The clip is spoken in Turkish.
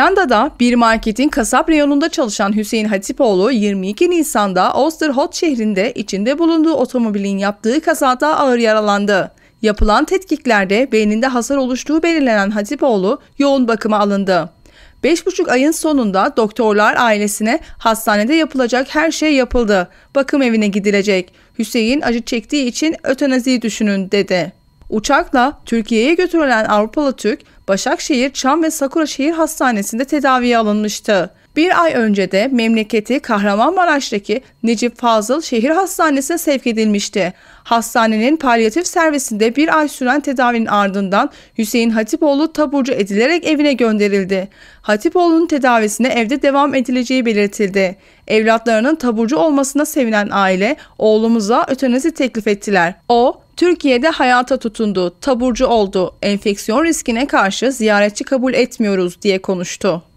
Hollanda'da bir marketin kasap reyonunda çalışan Hüseyin Hatipoğlu 22 Nisan'da Osterhot şehrinde içinde bulunduğu otomobilin yaptığı kazada ağır yaralandı. Yapılan tetkiklerde beyninde hasar oluştuğu belirlenen Hatipoğlu yoğun bakıma alındı. 5,5 ayın sonunda doktorlar ailesine hastanede yapılacak her şey yapıldı. Bakım evine gidilecek. Hüseyin acı çektiği için ötenaziyi düşünün dedi. Uçakla Türkiye'ye götürülen Avrupalı Türk, Başakşehir Çam ve Sakura Şehir Hastanesi'nde tedaviye alınmıştı. Bir ay önce de memleketi Kahramanmaraş'taki Necip Fazıl Şehir Hastanesi'ne sevk edilmişti. Hastanenin palyatif servisinde bir ay süren tedavinin ardından Hüseyin Hatipoğlu taburcu edilerek evine gönderildi. Hatipoğlu'nun tedavisine evde devam edileceği belirtildi. Evlatlarının taburcu olmasına sevinen aile oğlumuza ötenizi teklif ettiler. O, Türkiye'de hayata tutundu, taburcu oldu, enfeksiyon riskine karşı ziyaretçi kabul etmiyoruz diye konuştu.